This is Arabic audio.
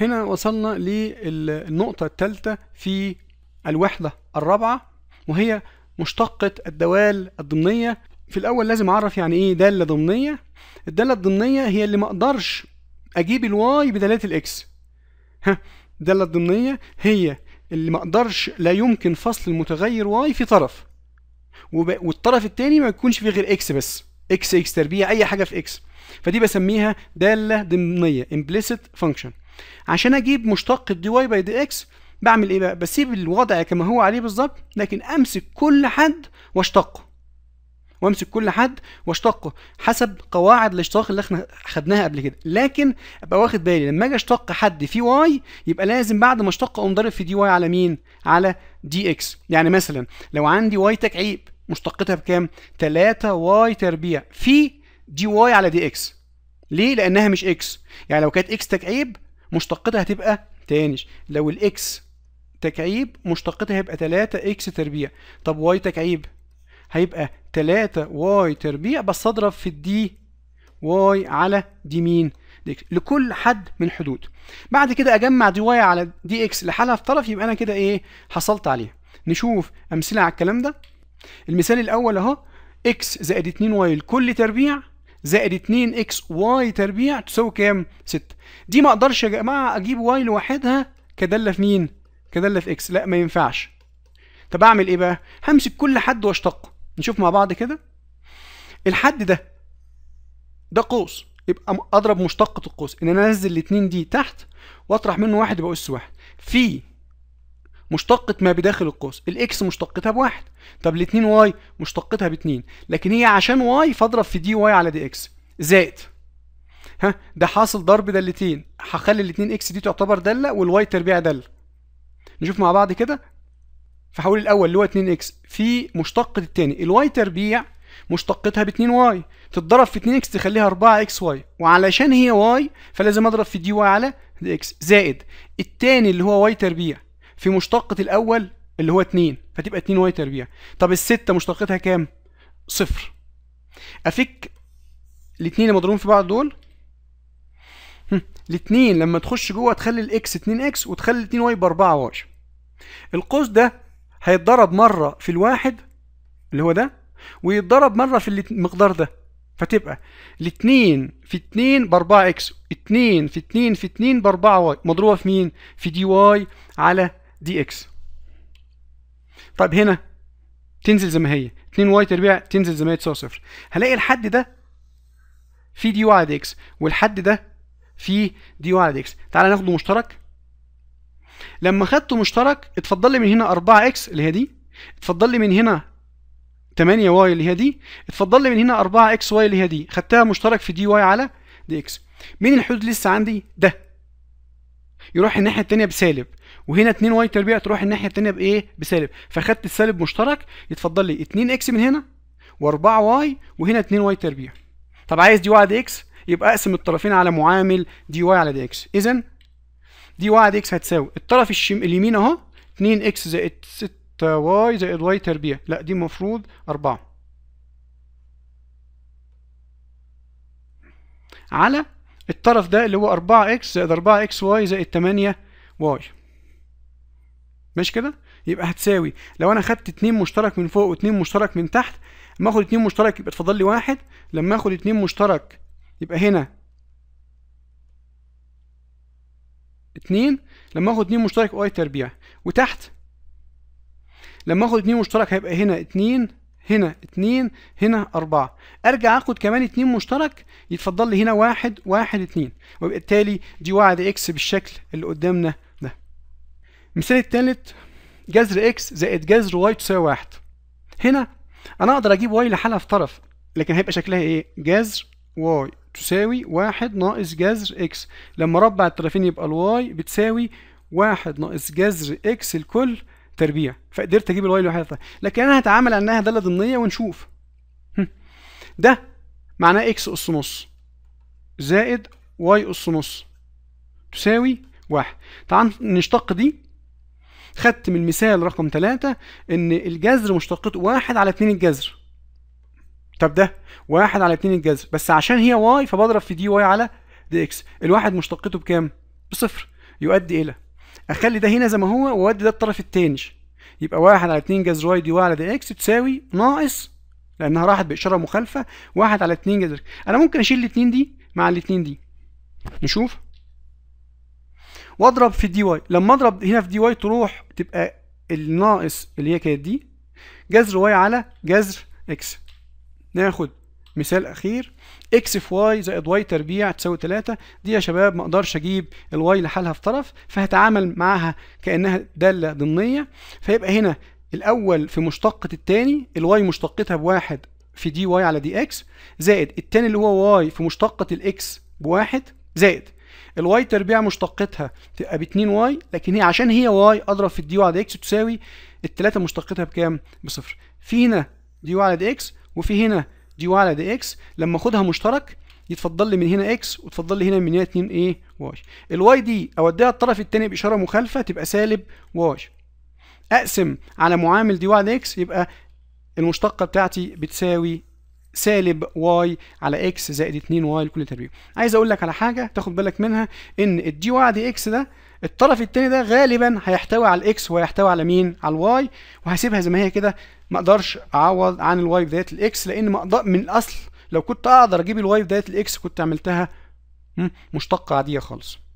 هنا وصلنا للنقطة الثالثة في الوحدة الرابعة وهي مشتقة الدوال الضمنية في الأول لازم أعرف يعني إيه دالة ضمنية الدالة الضمنية هي اللي ما أقدرش أجيب الواي بدلالة الإكس ها الدالة الضمنية هي اللي ما أقدرش لا يمكن فصل المتغير واي في طرف وب... والطرف الثاني ما يكونش فيه غير إكس بس إكس إكس تربيع أي حاجة في إكس فدي بسميها دالة ضمنية implicit function عشان اجيب مشتق الدي واي باي دي اكس بعمل ايه بقى بسيب الوضع كما هو عليه بالظبط لكن امسك كل حد واشتقه وامسك كل حد واشتقه حسب قواعد الاشتقاق اللي احنا خدناها قبل كده لكن ابقى واخد بالي لما اجي اشتق حد في واي يبقى لازم بعد ما اشتق اقوم في دي واي على مين على دي اكس يعني مثلا لو عندي واي تكعيب مشتقتها بكام 3 واي تربيع في دي واي على دي اكس ليه لانها مش اكس يعني لو كانت اكس تكعيب مشتقتها هتبقى تاني لو الاكس تكعيب مشتقتها هيبقى 3 اكس تربيع طب واي تكعيب هيبقى 3 واي تربيع بس اضرب في الدي واي على دي مين دي اكس لكل حد من حدود بعد كده اجمع دي واي على دي اكس لحالها في طرف يبقى انا كده ايه حصلت عليها نشوف امثله على الكلام ده المثال الاول اهو اكس زائد 2 واي لكل تربيع زائد 2 اكس واي تربيع تساوي كام 6 دي ما اقدرش يا جماعه اجيب واي لوحدها كداله في مين كداله في اكس لا ما ينفعش طب اعمل ايه بقى همسك كل حد واشتقه نشوف مع بعض كده الحد ده ده قوس يبقى اضرب مشتقة القوس ان انا انزل الاثنين دي تحت واطرح منه واحد يبقى اس واحد في مشتقة ما بداخل القوس الاكس مشتقتها بواحد طب الاتنين واي مشتقتها باتنين لكن هي عشان واي فاضرب في دي واي على دي اكس زائد ها ده حاصل ضرب دالتين هخلي الاتنين اكس دي تعتبر دالة والواي تربيع دالة نشوف مع بعض كده فحول الاول اللي هو 2 اكس في مشتقة التاني الواي تربيع مشتقتها ب 2 واي تتضرب في 2 اكس تخليها 4 اكس واي وعلشان هي واي فلازم اضرب في دي واي على دي اكس زائد التاني اللي هو واي تربيع في مشتقة الأول اللي هو 2 فتبقى 2 واي تربيع طب الستة مشتقتها كام؟ صفر أفك الاتنين اللي مضروبين في بعض دول الاتنين لما تخش جوه تخلي الاكس 2 اكس وتخلي 2 واي بأربعة 4 واي القوس ده هيتضرب مرة في الواحد اللي هو ده ويتضرب مرة في المقدار ده فتبقى الاتنين في اتنين باربعة اكس اتنين في اتنين في اتنين باربعة واي مضروبة في مين؟ في دي واي على دي اكس طيب هنا تنزل زي ما هي 2 واي تربيع تنزل زي ما هي تساوي صفر هلاقي الحد ده في دي واي دي اكس والحد ده في دي واي دي اكس تعالى ناخده مشترك لما خدته مشترك اتفضل لي من هنا 4 اكس اللي هي دي اتفضل لي من هنا 8 واي اللي هي دي اتفضل لي من هنا 4 اكس واي اللي هي دي خدتها مشترك في دي واي على دي اكس مين الحدود لسه عندي ده يروح الناحيه الثانيه بسالب وهنا 2 واي تربيع تروح الناحيه الثانيه بايه بسالب فخدت السالب مشترك يتفضل لي 2 اكس من هنا و4 واي وهنا 2 واي تربيع طب عايز دي واي دي اكس يبقى اقسم الطرفين على معامل دي واي على دي اكس اذا دي واي دي اكس هتساوي الطرف الشم اليمين اهو 2 اكس زائد 6 واي زائد واي تربيع لا دي المفروض 4 على الطرف ده اللي هو 4x زائد 4xy زائد 8y ماشي كده يبقى هتساوي لو انا خدت 2 مشترك من فوق و2 مشترك من تحت لما اخد 2 مشترك يبقى اتفضل لي واحد لما اخد 2 مشترك يبقى هنا 2 لما اخد 2 مشترك واي تربيع وتحت لما اخد 2 مشترك هيبقى هنا 2 هنا اتنين هنا أربعة أرجع أخد كمان اتنين مشترك يتفضل لي هنا واحد واحد اتنين وبالتالي دي وعد إكس بالشكل اللي قدامنا ده المثال التالت جذر إكس زائد جذر واي تساوي واحد هنا أنا أقدر أجيب واي لحالها في طرف لكن هيبقى شكلها إيه؟ جذر واي تساوي واحد ناقص جذر إكس لما أربع الطرفين يبقى الواي بتساوي واحد ناقص جذر إكس الكل تربيع فقدرت اجيب الواي لوحدها لكن انا هتعامل انها داله ضمنيه ونشوف ده معناه اكس اس نص زائد واي اس نص تساوي واحد تعال نشتق دي خدت من مثال رقم ثلاثة ان الجذر مشتقته واحد على اتنين الجذر طب ده واحد على اتنين الجذر بس عشان هي واي فبضرب في دي واي على دي اكس الواحد مشتقته بكام؟ بصفر يؤدي الى اخلي ده هنا زي ما هو وادي ده الطرف التاني يبقى واحد على اتنين جذر واي دي واي على دي اكس تساوي ناقص لانها راحت باشاره مخالفه واحد على اتنين جذر انا ممكن اشيل الاتنين دي مع الاتنين دي نشوف واضرب في دي واي لما اضرب هنا في دي واي تروح تبقى الناقص اللي هي كانت دي جذر واي على جذر اكس ناخد مثال اخير اكس في واي زائد واي تربيع تساوي 3 دي يا شباب ما اقدرش اجيب الواي لحالها في طرف فهتعامل معاها كانها داله ضمنيه فيبقى هنا الاول في مشتقه الثاني الواي مشتقتها بواحد في دي واي على دي اكس زائد الثاني اللي هو واي في مشتقه الاكس بواحد زائد الواي تربيع مشتقتها تبقى ب 2 واي لكن هي عشان هي واي اضرب في الدي واي على دي اكس تساوي الثلاثه مشتقتها بكام؟ بصفر. في هنا دي واي على دي اكس وفي هنا دي واي على دي اكس لما اخدها مشترك يتفضل لي من هنا اكس وتفضل لي هنا من هنا 2 ايه واي الواي دي اوديها الطرف الثاني باشاره مخالفه تبقى سالب واي اقسم على معامل دي واي على اكس يبقى المشتقه بتاعتي بتساوي سالب واي على اكس زائد 2 واي لكل تربيع عايز اقول لك على حاجه تاخد بالك منها ان الدي واي على دي اكس ده الطرف التاني ده غالبا هيحتوي على الاكس وهيحتوي على مين على الواي وهسيبها زي ما هي كده ما اقدرش اعوض عن الواي بدايه الاكس لان ما من الاصل لو كنت اقدر اجيب الواي بدايه الاكس كنت عملتها مشتقه عاديه خالص